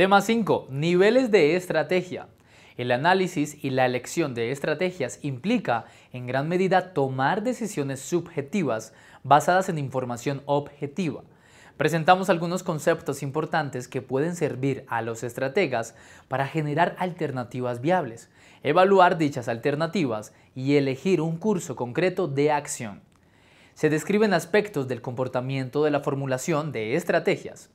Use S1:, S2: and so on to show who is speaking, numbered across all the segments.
S1: Tema 5. Niveles de estrategia. El análisis y la elección de estrategias implica en gran medida tomar decisiones subjetivas basadas en información objetiva. Presentamos algunos conceptos importantes que pueden servir a los estrategas para generar alternativas viables, evaluar dichas alternativas y elegir un curso concreto de acción. Se describen aspectos del comportamiento de la formulación de estrategias.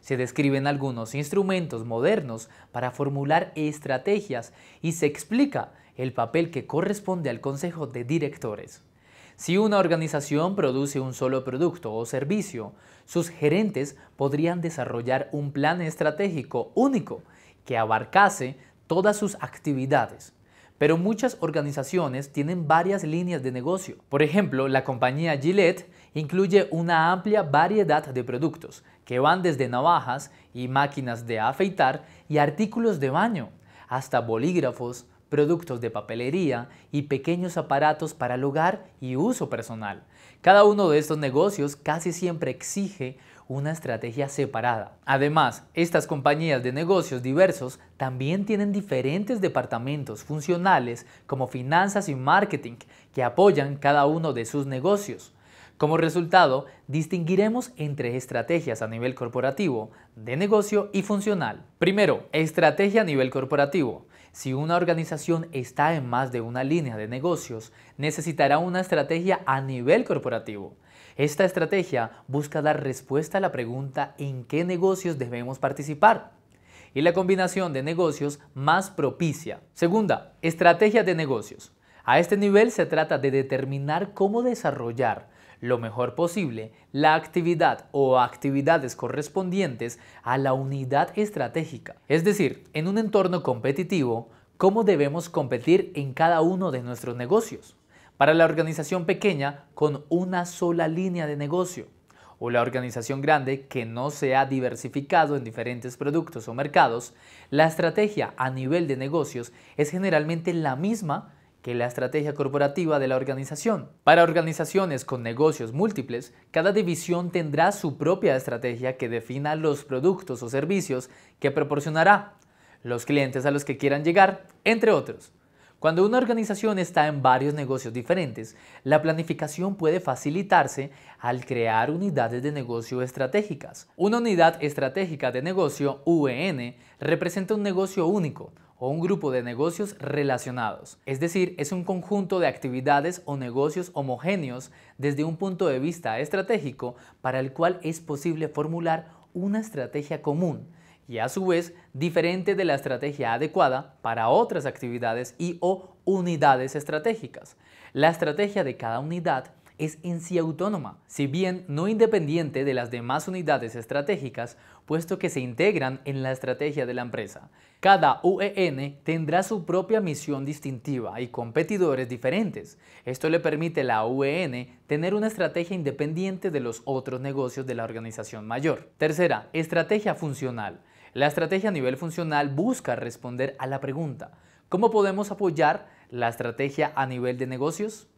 S1: Se describen algunos instrumentos modernos para formular estrategias y se explica el papel que corresponde al consejo de directores. Si una organización produce un solo producto o servicio, sus gerentes podrían desarrollar un plan estratégico único que abarcase todas sus actividades. Pero muchas organizaciones tienen varias líneas de negocio. Por ejemplo, la compañía Gillette incluye una amplia variedad de productos que van desde navajas y máquinas de afeitar y artículos de baño, hasta bolígrafos, productos de papelería y pequeños aparatos para el hogar y uso personal. Cada uno de estos negocios casi siempre exige una estrategia separada. Además, estas compañías de negocios diversos también tienen diferentes departamentos funcionales como finanzas y marketing que apoyan cada uno de sus negocios. Como resultado, distinguiremos entre estrategias a nivel corporativo, de negocio y funcional. Primero, estrategia a nivel corporativo. Si una organización está en más de una línea de negocios, necesitará una estrategia a nivel corporativo. Esta estrategia busca dar respuesta a la pregunta en qué negocios debemos participar y la combinación de negocios más propicia. Segunda, estrategia de negocios. A este nivel se trata de determinar cómo desarrollar lo mejor posible la actividad o actividades correspondientes a la unidad estratégica. Es decir, en un entorno competitivo, cómo debemos competir en cada uno de nuestros negocios. Para la organización pequeña, con una sola línea de negocio o la organización grande que no se ha diversificado en diferentes productos o mercados, la estrategia a nivel de negocios es generalmente la misma que la estrategia corporativa de la organización. Para organizaciones con negocios múltiples, cada división tendrá su propia estrategia que defina los productos o servicios que proporcionará, los clientes a los que quieran llegar, entre otros. Cuando una organización está en varios negocios diferentes, la planificación puede facilitarse al crear unidades de negocio estratégicas. Una unidad estratégica de negocio, UN, e representa un negocio único, o un grupo de negocios relacionados. Es decir, es un conjunto de actividades o negocios homogéneos desde un punto de vista estratégico para el cual es posible formular una estrategia común y a su vez diferente de la estrategia adecuada para otras actividades y o unidades estratégicas. La estrategia de cada unidad es en sí autónoma, si bien no independiente de las demás unidades estratégicas, puesto que se integran en la estrategia de la empresa. Cada UEN tendrá su propia misión distintiva y competidores diferentes. Esto le permite a la UEN tener una estrategia independiente de los otros negocios de la organización mayor. Tercera, estrategia funcional. La estrategia a nivel funcional busca responder a la pregunta, ¿cómo podemos apoyar la estrategia a nivel de negocios?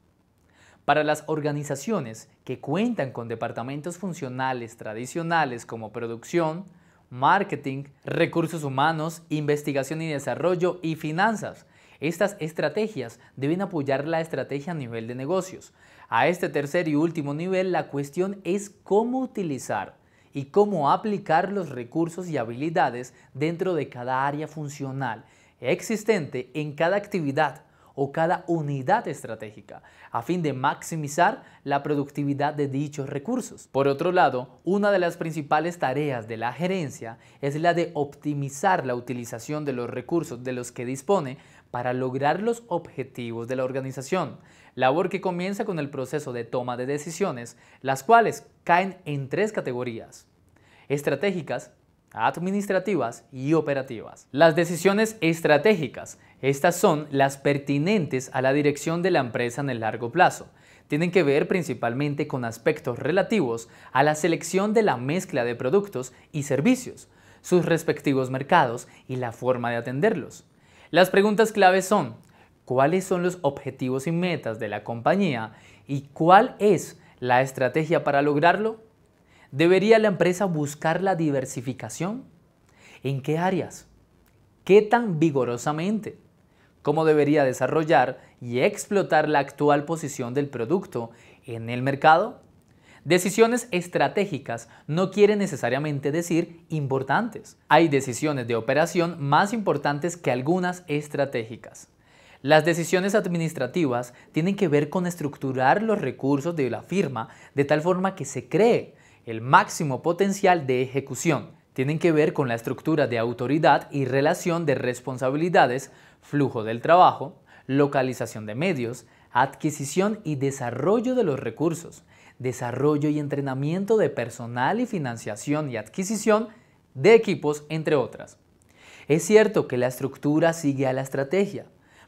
S1: Para las organizaciones que cuentan con departamentos funcionales tradicionales como producción, marketing, recursos humanos, investigación y desarrollo y finanzas, estas estrategias deben apoyar la estrategia a nivel de negocios. A este tercer y último nivel la cuestión es cómo utilizar y cómo aplicar los recursos y habilidades dentro de cada área funcional existente en cada actividad o cada unidad estratégica, a fin de maximizar la productividad de dichos recursos. Por otro lado, una de las principales tareas de la gerencia es la de optimizar la utilización de los recursos de los que dispone para lograr los objetivos de la organización, labor que comienza con el proceso de toma de decisiones, las cuales caen en tres categorías. Estratégicas, administrativas y operativas. Las decisiones estratégicas, estas son las pertinentes a la dirección de la empresa en el largo plazo. Tienen que ver principalmente con aspectos relativos a la selección de la mezcla de productos y servicios, sus respectivos mercados y la forma de atenderlos. Las preguntas claves son, ¿cuáles son los objetivos y metas de la compañía y cuál es la estrategia para lograrlo? ¿Debería la empresa buscar la diversificación? ¿En qué áreas? ¿Qué tan vigorosamente? ¿Cómo debería desarrollar y explotar la actual posición del producto en el mercado? Decisiones estratégicas no quiere necesariamente decir importantes. Hay decisiones de operación más importantes que algunas estratégicas. Las decisiones administrativas tienen que ver con estructurar los recursos de la firma de tal forma que se cree el máximo potencial de ejecución. Tienen que ver con la estructura de autoridad y relación de responsabilidades, flujo del trabajo, localización de medios, adquisición y desarrollo de los recursos, desarrollo y entrenamiento de personal y financiación y adquisición de equipos, entre otras. Es cierto que la estructura sigue a la estrategia,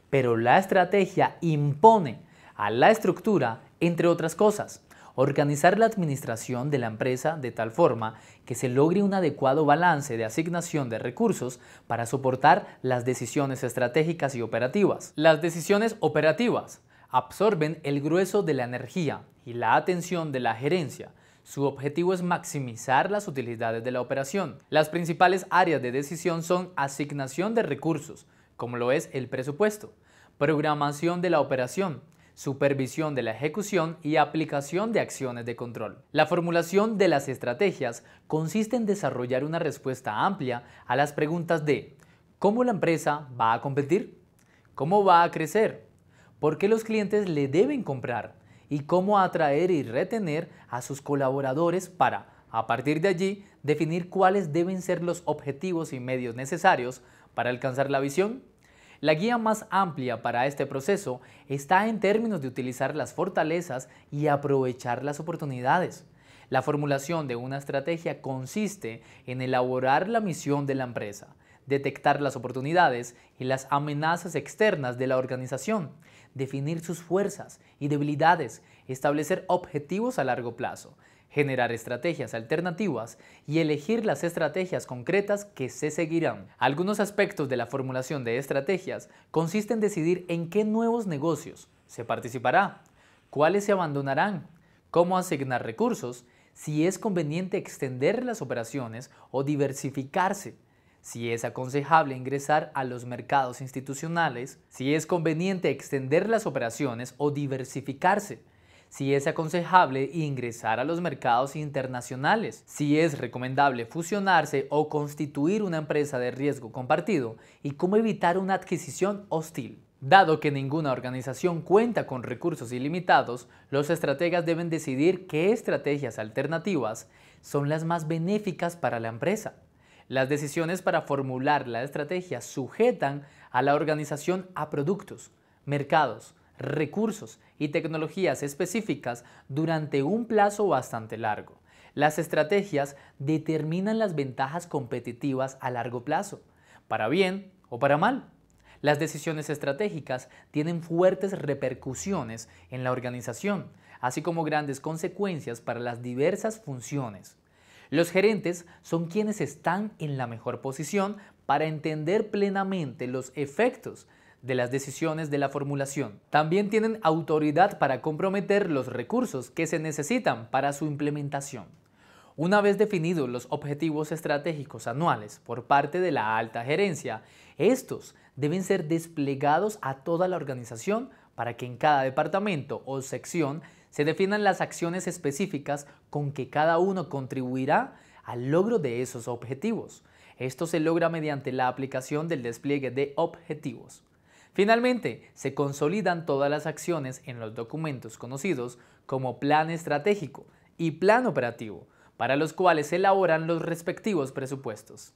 S1: pero la estrategia impone a la estructura, entre otras cosas organizar la administración de la empresa de tal forma que se logre un adecuado balance de asignación de recursos para soportar las decisiones estratégicas y operativas. Las decisiones operativas absorben el grueso de la energía y la atención de la gerencia. Su objetivo es maximizar las utilidades de la operación. Las principales áreas de decisión son asignación de recursos, como lo es el presupuesto, programación de la operación, supervisión de la ejecución y aplicación de acciones de control. La formulación de las estrategias consiste en desarrollar una respuesta amplia a las preguntas de ¿cómo la empresa va a competir? ¿Cómo va a crecer? ¿Por qué los clientes le deben comprar? ¿Y cómo atraer y retener a sus colaboradores para, a partir de allí, definir cuáles deben ser los objetivos y medios necesarios para alcanzar la visión la guía más amplia para este proceso está en términos de utilizar las fortalezas y aprovechar las oportunidades. La formulación de una estrategia consiste en elaborar la misión de la empresa, detectar las oportunidades y las amenazas externas de la organización, definir sus fuerzas y debilidades, establecer objetivos a largo plazo, generar estrategias alternativas y elegir las estrategias concretas que se seguirán. Algunos aspectos de la formulación de estrategias consisten en decidir en qué nuevos negocios se participará, cuáles se abandonarán, cómo asignar recursos, si es conveniente extender las operaciones o diversificarse, si es aconsejable ingresar a los mercados institucionales, si es conveniente extender las operaciones o diversificarse, si es aconsejable ingresar a los mercados internacionales, si es recomendable fusionarse o constituir una empresa de riesgo compartido y cómo evitar una adquisición hostil. Dado que ninguna organización cuenta con recursos ilimitados, los estrategas deben decidir qué estrategias alternativas son las más benéficas para la empresa. Las decisiones para formular la estrategia sujetan a la organización a productos, mercados, recursos y tecnologías específicas durante un plazo bastante largo. Las estrategias determinan las ventajas competitivas a largo plazo, para bien o para mal. Las decisiones estratégicas tienen fuertes repercusiones en la organización, así como grandes consecuencias para las diversas funciones. Los gerentes son quienes están en la mejor posición para entender plenamente los efectos de las decisiones de la formulación. También tienen autoridad para comprometer los recursos que se necesitan para su implementación. Una vez definidos los objetivos estratégicos anuales por parte de la alta gerencia, estos deben ser desplegados a toda la organización para que en cada departamento o sección se definan las acciones específicas con que cada uno contribuirá al logro de esos objetivos. Esto se logra mediante la aplicación del despliegue de objetivos. Finalmente, se consolidan todas las acciones en los documentos conocidos como plan estratégico y plan operativo, para los cuales se elaboran los respectivos presupuestos.